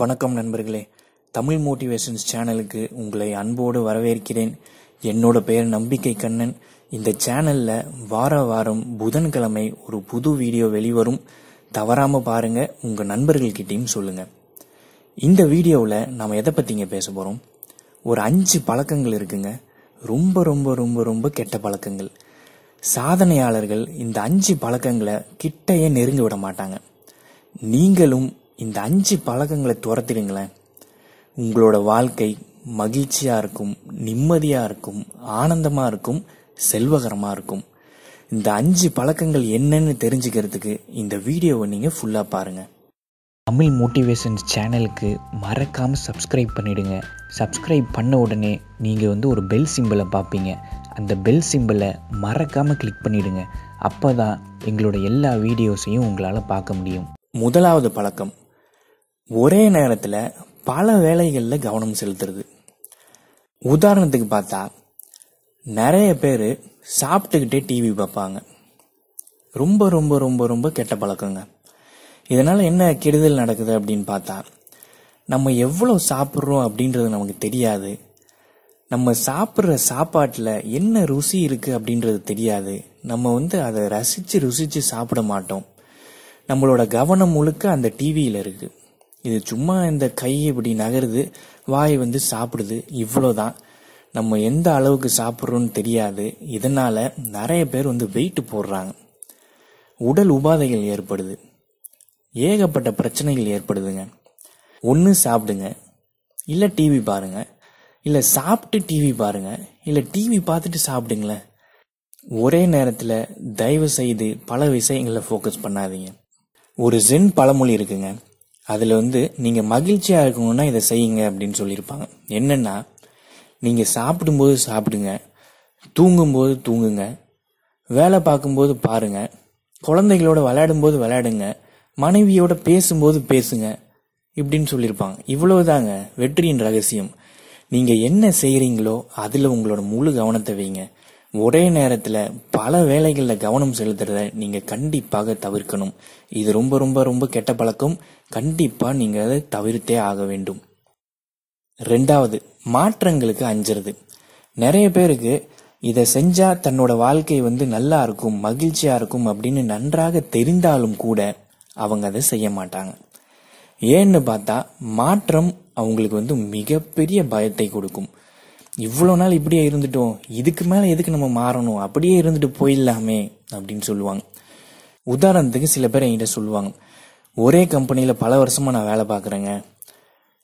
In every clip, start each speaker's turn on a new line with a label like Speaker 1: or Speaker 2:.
Speaker 1: வணக்கம் நண்பர்களே தமிழ் மோட்டிவேஷன்ஸ் சேனலுக்கு உங்களை அன்போடு வரவேற்கிறேன் என்னோட பெயர் நம்பிக்கை கண்ணன் இந்த சேனலில் வார வாரம் புதன்கிழமை ஒரு புது வீடியோ வெளிவரும் தவறாமல் பாருங்கள் உங்கள் நண்பர்கள்கிட்டையும் சொல்லுங்கள் இந்த வீடியோவில் நாம் எதை பற்றிங்க பேச போகிறோம் ஒரு அஞ்சு பழக்கங்கள் இருக்குங்க ரொம்ப ரொம்ப ரொம்ப ரொம்ப கெட்ட பழக்கங்கள் சாதனையாளர்கள் இந்த அஞ்சு பழக்கங்களை கிட்டையே நெருங்கி விட மாட்டாங்க நீங்களும் இந்த அஞ்சு பழக்கங்களை துரத்திடுங்களேன் உங்களோட வாழ்க்கை மகிழ்ச்சியாக இருக்கும் நிம்மதியாக இருக்கும் ஆனந்தமாக இருக்கும் செல்வகரமாக இருக்கும் இந்த அஞ்சு பழக்கங்கள் என்னன்னு தெரிஞ்சுக்கிறதுக்கு இந்த வீடியோவை நீங்கள் ஃபுல்லாக பாருங்கள் தமிழ் மோட்டிவேஷன்ஸ் சேனலுக்கு மறக்காமல் சப்ஸ்கிரைப் பண்ணிவிடுங்க சப்ஸ்கிரைப் பண்ண உடனே நீங்கள் வந்து ஒரு பெல் சிம்பிளை பார்ப்பீங்க அந்த பெல் சிம்பிளை மறக்காமல் கிளிக் பண்ணிவிடுங்க அப்போ தான் எங்களோட எல்லா வீடியோஸையும் உங்களால் பார்க்க முடியும் முதலாவது பழக்கம் ஒரே நேரத்தில் பல வேலைகளில் கவனம் செலுத்துறது உதாரணத்துக்கு பார்த்தா நிறைய பேர் சாப்பிட்டுக்கிட்டே டிவி பார்ப்பாங்க ரொம்ப ரொம்ப ரொம்ப ரொம்ப கெட்ட பழக்கங்க இதனால் என்ன கெடுதல் நடக்குது அப்படின்னு பார்த்தா நம்ம எவ்வளோ சாப்பிட்றோம் அப்படின்றது நமக்கு தெரியாது நம்ம சாப்பிட்ற சாப்பாட்டில் என்ன ருசி இருக்குது அப்படின்றது தெரியாது நம்ம வந்து அதை ரசித்து ருசித்து சாப்பிட மாட்டோம் நம்மளோட கவனம் முழுக்க அந்த டிவியில் இருக்குது இது சும்மா இந்த கை இப்படி நகருது வாய் வந்து சாப்பிடுது இவ்வளோதான் நம்ம எந்த அளவுக்கு சாப்பிட்றோன்னு தெரியாது இதனால் நிறைய பேர் வந்து வெயிட் போடுறாங்க உடல் உபாதைகள் ஏற்படுது ஏகப்பட்ட பிரச்சனைகள் ஏற்படுதுங்க ஒன்று சாப்பிடுங்க இல்லை டிவி பாருங்கள் இல்லை சாப்பிட்டு டிவி பாருங்கள் இல்லை டிவி பார்த்துட்டு சாப்பிடுங்களேன் ஒரே நேரத்தில் தயவு செய்து பல விஷயங்களை ஃபோக்கஸ் பண்ணாதீங்க ஒரு ஜென் பழமொழி இருக்குங்க அதில் வந்து நீங்கள் மகிழ்ச்சியாக இருக்கணும்னா இதை செய்யுங்க அப்படின்னு சொல்லியிருப்பாங்க என்னென்னா நீங்கள் சாப்பிடும்போது சாப்பிடுங்க தூங்கும்போது தூங்குங்க வேலை பார்க்கும்போது பாருங்கள் குழந்தைகளோட விளையாடும்போது விளையாடுங்க மனைவியோட பேசும்போது பேசுங்க இப்படின்னு சொல்லியிருப்பாங்க இவ்வளவுதாங்க வெற்றியின் ரகசியம் நீங்கள் என்ன செய்கிறீங்களோ அதில் உங்களோட முழு கவனத்தை வைங்க ஒரே நேரத்தில் பல வேலைகளில் கவனம் செலுத்துறத நீங்கள் கண்டிப்பாக தவிர்க்கணும் இது ரொம்ப ரொம்ப ரொம்ப கெட்ட பழக்கம் கண்டிப்பாக நீங்கள் அதை தவிர்த்தே ஆக வேண்டும் ரெண்டாவது மாற்றங்களுக்கு அஞ்சுறது நிறைய பேருக்கு இதை செஞ்சா தன்னோட வாழ்க்கை வந்து நல்லா இருக்கும் மகிழ்ச்சியா இருக்கும் அப்படின்னு நன்றாக தெரிந்தாலும் கூட அவங்க அதை செய்ய மாட்டாங்க ஏன்னு பார்த்தா மாற்றம் அவங்களுக்கு வந்து மிகப்பெரிய பயத்தை கொடுக்கும் இவ்வளோ நாள் இப்படியே இருந்துட்டோம் இதுக்கு மேலே எதுக்கு நம்ம மாறணும் அப்படியே இருந்துட்டு போயிடலாமே அப்படின்னு சொல்லுவாங்க உதாரணத்துக்கு சில பேர் என்கிட்ட சொல்லுவாங்க ஒரே கம்பெனியில் பல வருஷமாக நான் வேலை பார்க்குறேங்க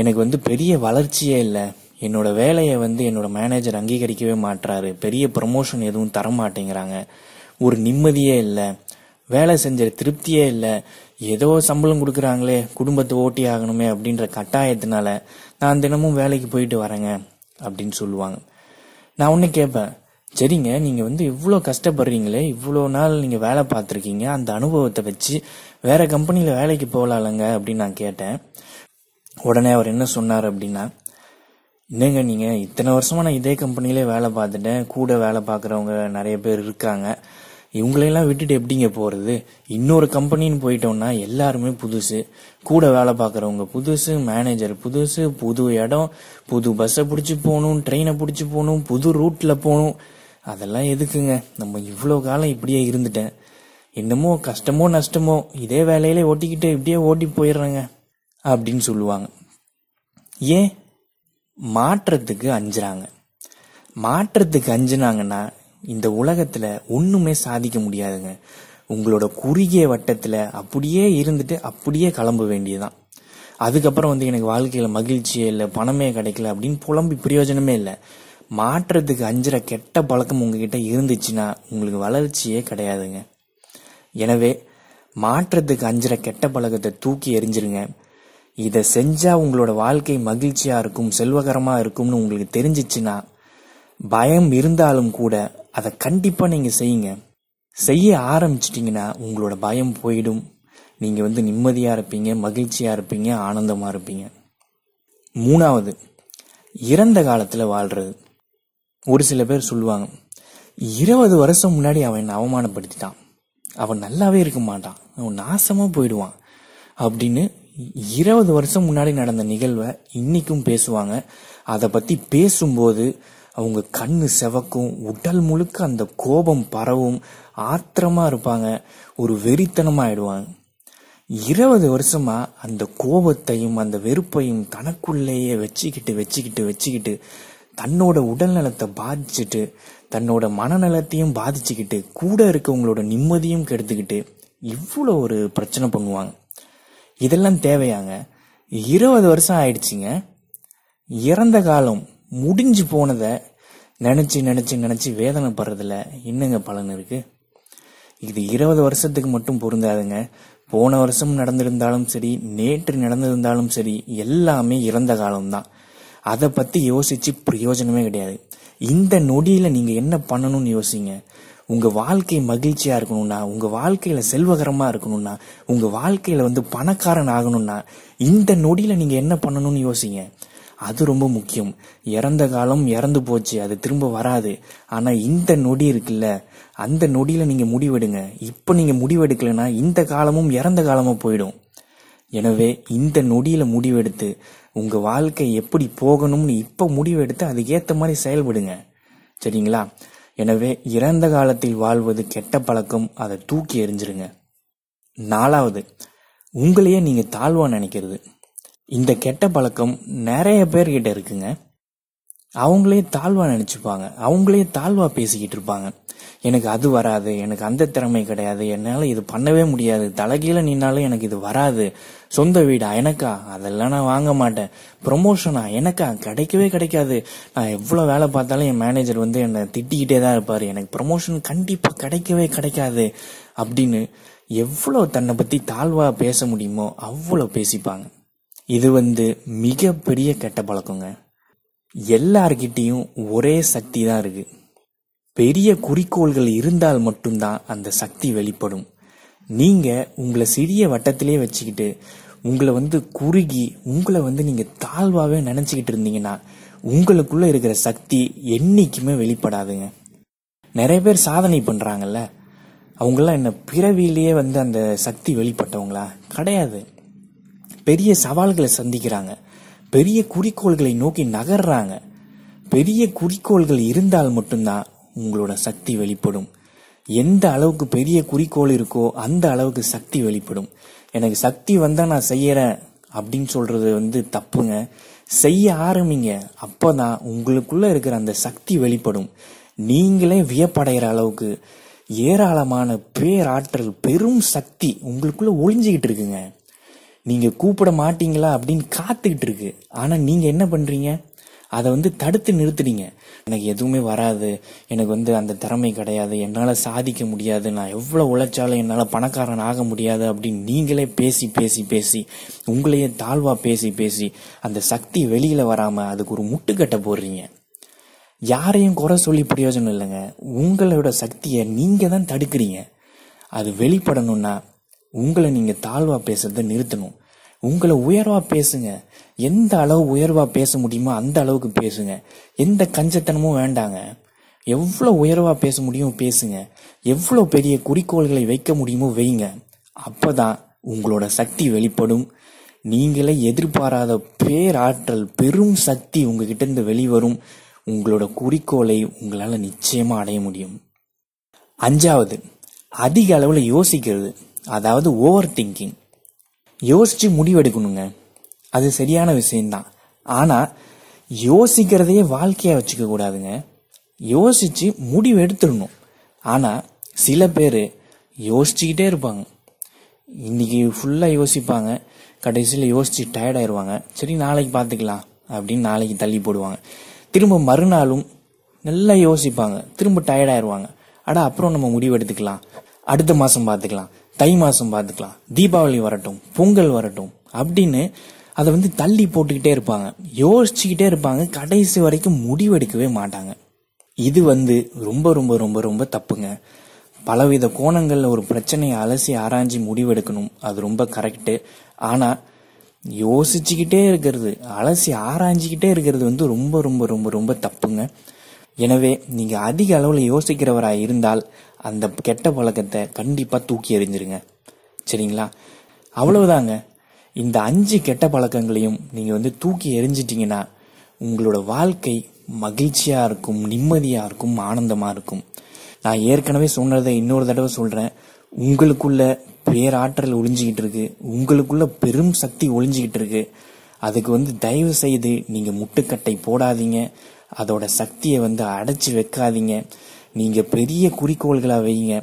Speaker 1: எனக்கு வந்து பெரிய வளர்ச்சியே இல்லை என்னோட வேலையை வந்து என்னோட மேனேஜர் அங்கீகரிக்கவே மாட்டுறாரு பெரிய ப்ரமோஷன் எதுவும் தர மாட்டேங்கிறாங்க ஒரு நிம்மதியே இல்லை வேலை செஞ்ச திருப்தியே இல்லை ஏதோ சம்பளம் கொடுக்குறாங்களே குடும்பத்தை ஓட்டி ஆகணுமே அப்படின்ற கட்டாயத்தினால நான் தினமும் வேலைக்கு போயிட்டு வரேங்க அப்படின்னு சொல்லுவாங்க நான் ஒன்று கேட்பேன் சரிங்க நீங்கள் வந்து இவ்வளோ கஷ்டப்படுறீங்களே இவ்வளோ நாள் நீங்கள் வேலை பார்த்துருக்கீங்க அந்த அனுபவத்தை வச்சு வேற கம்பெனியில் வேலைக்கு போகலாம்லங்க அப்படின்னு நான் கேட்டேன் உடனே அவர் என்ன சொன்னார் அப்படின்னா என்னங்க நீங்கள் இத்தனை வருஷமாக நான் இதே கம்பெனியிலே வேலை பார்த்துட்டேன் கூட வேலை பார்க்குறவங்க நிறைய பேர் இருக்காங்க இவங்களையெல்லாம் விட்டுட்டு எப்படிங்க போகிறது இன்னொரு கம்பெனின்னு போயிட்டோம்னா எல்லாருமே புதுசு கூட வேலை பார்க்குறவங்க புதுசு மேனேஜர் புதுசு புது இடம் புது பஸ்ஸை பிடிச்சி போகணும் ட்ரெயினை பிடிச்சி போகணும் புது ரூட்டில் போகணும் அதெல்லாம் எதுக்குங்க நம்ம இவ்வளோ காலம் இப்படியே இருந்துட்டேன் என்னமோ கஷ்டமோ நஷ்டமோ இதே வேலையில ஓட்டிக்கிட்டு இப்படியே ஓட்டி போயிடுறேங்க அப்படின்னு சொல்லுவாங்க ஏன் மாற்றத்துக்கு அஞ்சுறாங்க மாற்றத்துக்கு அஞ்சுனாங்கன்னா இந்த உலகத்துல ஒண்ணுமே சாதிக்க முடியாதுங்க உங்களோட குறுகிய வட்டத்துல அப்படியே இருந்துட்டு அப்படியே கிளம்ப வேண்டியதுதான் அதுக்கப்புறம் வந்து எனக்கு வாழ்க்கையில மகிழ்ச்சியே இல்லை பணமே கிடைக்கல அப்படின்னு புலம்பி பிரயோஜனமே இல்லை மாற்றத்துக்கு அஞ்சுற கெட்ட பழக்கம் உங்ககிட்ட இருந்துச்சுன்னா உங்களுக்கு வளர்ச்சியே கிடையாதுங்க எனவே மாற்றத்துக்கு அஞ்சுற கெட்ட பழக்கத்தை தூக்கி எரிஞ்சிருங்க இதை செஞ்சா உங்களோட வாழ்க்கை மகிழ்ச்சியா இருக்கும் செல்வகரமா இருக்கும்னு உங்களுக்கு தெரிஞ்சிச்சுன்னா பயம் இருந்தாலும் கூட அதை கண்டிப்பாக நீங்கள் செய்யுங்க செய்ய ஆரம்பிச்சிட்டிங்கன்னா உங்களோட பயம் போயிடும் நீங்கள் வந்து நிம்மதியாக இருப்பீங்க மகிழ்ச்சியாக இருப்பீங்க ஆனந்தமாக இருப்பீங்க மூணாவது இறந்த காலத்தில் வாழ்கிறது ஒரு சில பேர் சொல்லுவாங்க இருபது வருஷம் முன்னாடி அவன் என்னை அவமானப்படுத்திட்டான் அவன் நல்லாவே இருக்க மாட்டான் அவன் நாசமாக போயிடுவான் அப்படின்னு இருபது வருஷம் முன்னாடி நடந்த நிகழ்வை இன்னைக்கும் பேசுவாங்க அதை பற்றி பேசும்போது அவங்க கண்ணு செவக்கும் உடல் முழுக்க அந்த கோபம் பரவும் ஆத்திரமாக இருப்பாங்க ஒரு வெறித்தனமாக ஆயிடுவாங்க இருபது வருஷமா அந்த கோபத்தையும் அந்த வெறுப்பையும் தனக்குள்ளேயே வச்சுக்கிட்டு வச்சுக்கிட்டு வச்சுக்கிட்டு தன்னோட உடல்நலத்தை பாதிச்சுட்டு தன்னோட மனநலத்தையும் பாதிச்சுக்கிட்டு கூட இருக்கவங்களோட நிம்மதியும் கெடுத்துக்கிட்டு இவ்வளோ ஒரு பிரச்சனை பண்ணுவாங்க இதெல்லாம் தேவையாங்க இருபது வருஷம் ஆயிடுச்சுங்க இறந்த காலம் முடிஞ்சு போனதை நினச்சி நினச்சி நினச்சி வேதனை படுறதில் என்னங்க பலன் இருக்குது இது இருபது வருஷத்துக்கு மட்டும் பொருந்தாதுங்க போன வருஷம் நடந்திருந்தாலும் சரி நேற்று நடந்திருந்தாலும் சரி எல்லாமே இறந்த காலம்தான் அதை பற்றி யோசித்து பிரயோஜனமே கிடையாது இந்த நொடியில் நீங்கள் என்ன பண்ணணும்னு யோசிங்க உங்கள் வாழ்க்கை மகிழ்ச்சியாக இருக்கணும்னா உங்கள் வாழ்க்கையில் செல்வகரமாக இருக்கணும்னா உங்கள் வாழ்க்கையில் வந்து பணக்காரன் ஆகணும்னா இந்த நொடியில் நீங்கள் என்ன பண்ணணும்னு யோசிங்க அது ரொம்ப முக்கியம் இறந்த காலம் இறந்து போச்சு அது திரும்ப வராது ஆனால் இந்த நொடி இருக்குல்ல அந்த நொடியில் நீங்கள் முடிவெடுங்க இப்போ நீங்கள் முடிவெடுக்கலைன்னா இந்த காலமும் இறந்த காலமும் போயிடும் எனவே இந்த நொடியில் முடிவெடுத்து உங்கள் வாழ்க்கை எப்படி போகணும்னு இப்போ முடிவெடுத்து அதுக்கேற்ற மாதிரி செயல்படுங்க சரிங்களா எனவே இறந்த காலத்தில் வாழ்வது கெட்ட பழக்கம் அதை தூக்கி எறிஞ்சிருங்க நாலாவது உங்களையே நீங்கள் தாழ்வாக நினைக்கிறது இந்த கெட்ட பழக்கம் நிறைய பேர்கிட்ட இருக்குங்க அவங்களே தாழ்வா நினச்சிப்பாங்க அவங்களே தாழ்வா பேசிக்கிட்டு இருப்பாங்க எனக்கு அது வராது எனக்கு அந்த திறமை கிடையாது என்னால் இது பண்ணவே முடியாது தலைகீழ நின்னாலும் எனக்கு இது வராது சொந்த வீடா எனக்கா அதெல்லாம் நான் வாங்க மாட்டேன் ப்ரொமோஷனா எனக்கா கிடைக்கவே கிடைக்காது நான் எவ்வளோ வேலை பார்த்தாலும் என் மேனேஜர் வந்து என்னை திட்டிக்கிட்டே தான் இருப்பார் எனக்கு ப்ரொமோஷன் கண்டிப்பாக கிடைக்கவே கிடைக்காது அப்படின்னு எவ்வளோ தன்னை பற்றி தாழ்வாக பேச முடியுமோ அவ்வளோ பேசிப்பாங்க இது வந்து மிகப்பெரிய கெட்ட பழக்கங்க எல்லார்கிட்டையும் ஒரே சக்தி தான் இருக்கு பெரிய குறிக்கோள்கள் இருந்தால் மட்டும்தான் அந்த சக்தி வெளிப்படும் நீங்க உங்களை சிறிய வட்டத்திலே வச்சுக்கிட்டு உங்களை வந்து குறுகி உங்களை வந்து நீங்க தாழ்வாவே நினைச்சுக்கிட்டு இருந்தீங்கன்னா உங்களுக்குள்ள இருக்கிற சக்தி என்னைக்குமே வெளிப்படாதுங்க நிறைய பேர் சாதனை பண்றாங்கல்ல அவங்கெல்லாம் என்ன பிறவியிலேயே வந்து அந்த சக்தி வெளிப்பட்டவங்களா கிடையாது பெரிய சவால்களை சந்திக்கிறாங்க பெரிய குறிக்கோள்களை நோக்கி நகர்றாங்க பெரிய குறிக்கோள்கள் இருந்தால் மட்டும்தான் உங்களோட சக்தி வெளிப்படும் எந்த அளவுக்கு பெரிய குறிக்கோள் இருக்கோ அந்த அளவுக்கு சக்தி வெளிப்படும் எனக்கு சக்தி வந்தால் நான் செய்யறேன் அப்படின்னு சொல்றது வந்து தப்புங்க செய்ய ஆரம்பிங்க அப்போதான் உங்களுக்குள்ள இருக்கிற அந்த சக்தி வெளிப்படும் நீங்களே வியப்படைகிற அளவுக்கு ஏராளமான பேராற்றல் பெரும் சக்தி உங்களுக்குள்ள ஒளிஞ்சுக்கிட்டு இருக்குங்க நீங்க கூப்பிட மாட்டீங்களா அப்படின்னு காத்துக்கிட்டு இருக்கு ஆனா நீங்க என்ன பண்றீங்க அதை வந்து தடுத்து நிறுத்துறீங்க எனக்கு எதுவுமே வராது எனக்கு வந்து அந்த திறமை கிடையாது என்னால் சாதிக்க முடியாது நான் எவ்வளோ உழைச்சாலும் என்னால் பணக்காரன் ஆக முடியாது அப்படின்னு நீங்களே பேசி பேசி பேசி உங்களையே தாழ்வாக பேசி பேசி அந்த சக்தி வெளியில் வராமல் அதுக்கு ஒரு முட்டுக்கட்டை போடுறீங்க யாரையும் குறை சொல்லி பிரயோஜனம் இல்லைங்க உங்களோட சக்தியை நீங்கள் தான் தடுக்கிறீங்க அது வெளிப்படணும்னா உங்களை நீங்கள் தாழ்வாக பேசுறத நிறுத்தணும் உங்களை உயர்வாக பேசுங்க எந்த அளவு உயர்வாக பேச முடியுமோ அந்த அளவுக்கு பேசுங்க எந்த கஞ்சத்தனமும் வேண்டாங்க எவ்வளோ உயர்வாக பேச முடியுமோ பேசுங்க எவ்வளோ பெரிய குறிக்கோள்களை வைக்க முடியுமோ வைங்க அப்போ தான் உங்களோட சக்தி வெளிப்படும் நீங்களே எதிர்பாராத பேராற்றல் பெரும் சக்தி உங்ககிட்ட இருந்து வெளிவரும் உங்களோட குறிக்கோளை உங்களால் நிச்சயமாக அடைய முடியும் அஞ்சாவது அதிக அளவில் யோசிக்கிறது அதாவது ஓவர் திங்கிங் யோசித்து முடிவெடுக்கணுங்க அது சரியான விஷயம்தான் ஆனால் யோசிக்கிறதையே வாழ்க்கையாக வச்சுக்க கூடாதுங்க யோசித்து முடிவு எடுத்துடணும் ஆனால் சில பேர் யோசிச்சுக்கிட்டே இருப்பாங்க இன்னைக்கு ஃபுல்லாக யோசிப்பாங்க கடைசியில் யோசித்து டயர்டாயிருவாங்க சரி நாளைக்கு பார்த்துக்கலாம் அப்படின்னு நாளைக்கு தள்ளி போடுவாங்க திரும்ப மறுநாளும் நல்லா யோசிப்பாங்க திரும்ப டயர்டாயிருவாங்க அட அப்புறம் நம்ம முடிவு எடுத்துக்கலாம் அடுத்த மாதம் பார்த்துக்கலாம் தை மாதம் பார்த்துக்கலாம் தீபாவளி வரட்டும் பொங்கல் வரட்டும் அப்படின்னு அதை வந்து தள்ளி போட்டுக்கிட்டே இருப்பாங்க யோசிச்சுக்கிட்டே இருப்பாங்க கடைசி வரைக்கும் முடிவெடுக்கவே மாட்டாங்க இது வந்து ரொம்ப ரொம்ப ரொம்ப ரொம்ப தப்புங்க பலவித கோணங்களில் ஒரு பிரச்சனையை அலசி ஆராய்ஞ்சி முடிவெடுக்கணும் அது ரொம்ப கரெக்டு ஆனால் யோசிச்சுக்கிட்டே இருக்கிறது அலசி ஆராய்ஞ்சிக்கிட்டே இருக்கிறது வந்து ரொம்ப ரொம்ப ரொம்ப ரொம்ப தப்புங்க எனவே நீங்கள் அதிக அளவில் யோசிக்கிறவராக இருந்தால் அந்த கெட்ட பழக்கத்தை கண்டிப்பாக தூக்கி எறிஞ்சிருங்க சரிங்களா அவ்வளவுதாங்க இந்த அஞ்சு கெட்ட பழக்கங்களையும் நீங்கள் வந்து தூக்கி எறிஞ்சிட்டிங்கன்னா உங்களோட வாழ்க்கை மகிழ்ச்சியாக இருக்கும் நிம்மதியாக இருக்கும் ஆனந்தமாக இருக்கும் நான் ஏற்கனவே சொன்னதை இன்னொரு தடவை சொல்கிறேன் உங்களுக்குள்ள பேராற்றல் ஒளிஞ்சிக்கிட்டு இருக்கு உங்களுக்குள்ள பெரும் சக்தி ஒளிஞ்சிக்கிட்டு இருக்கு அதுக்கு வந்து தயவு செய்து நீங்கள் முட்டுக்கட்டை போடாதீங்க அதோட சக்தியை வந்து அடைச்சி வைக்காதீங்க நீங்கள் பெரிய குறிக்கோள்களாக வைங்க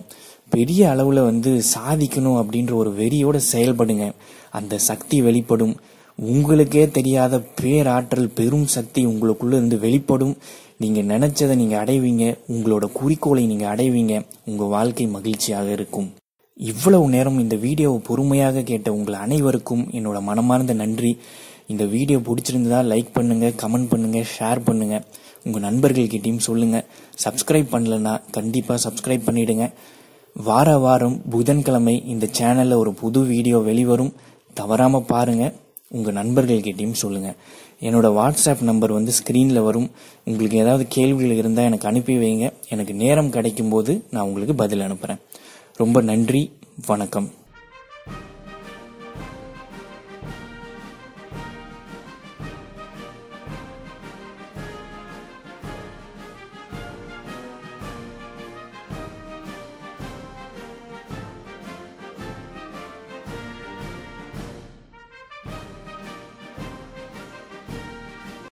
Speaker 1: பெரிய அளவில் வந்து சாதிக்கணும் அப்படின்ற ஒரு வெறியோட செயல்படுங்க அந்த சக்தி வெளிப்படும் உங்களுக்கே தெரியாத பேராற்றல் பெரும் சக்தி உங்களுக்குள்ளே இருந்து வெளிப்படும் நீங்கள் நினச்சதை நீங்கள் அடைவீங்க உங்களோட குறிக்கோளை நீங்கள் அடைவீங்க உங்கள் வாழ்க்கை மகிழ்ச்சியாக இருக்கும் இவ்வளவு நேரம் இந்த வீடியோவை பொறுமையாக கேட்ட உங்கள் அனைவருக்கும் என்னோட மனமார்ந்த நன்றி இந்த வீடியோ பிடிச்சிருந்ததா லைக் பண்ணுங்கள் கமெண்ட் பண்ணுங்கள் ஷேர் பண்ணுங்கள் உங்கள் நண்பர்கள்கிட்டையும் சொல்லுங்கள் சப்ஸ்கிரைப் பண்ணலன்னா கண்டிப்பாக சப்ஸ்கிரைப் பண்ணிவிடுங்க வார வாரம் புதன்கிழமை இந்த சேனலில் ஒரு புது வீடியோ வெளிவரும் தவறாமல் பாருங்கள் உங்கள் நண்பர்கள்கிட்டையும் சொல்லுங்கள் என்னோடய வாட்ஸ்அப் நம்பர் வந்து ஸ்க்ரீனில் வரும் உங்களுக்கு ஏதாவது கேள்விகள் இருந்தால் எனக்கு அனுப்பி வைங்க எனக்கு நேரம் கிடைக்கும் போது நான் உங்களுக்கு பதில் அனுப்புகிறேன் ரொம்ப நன்றி வணக்கம்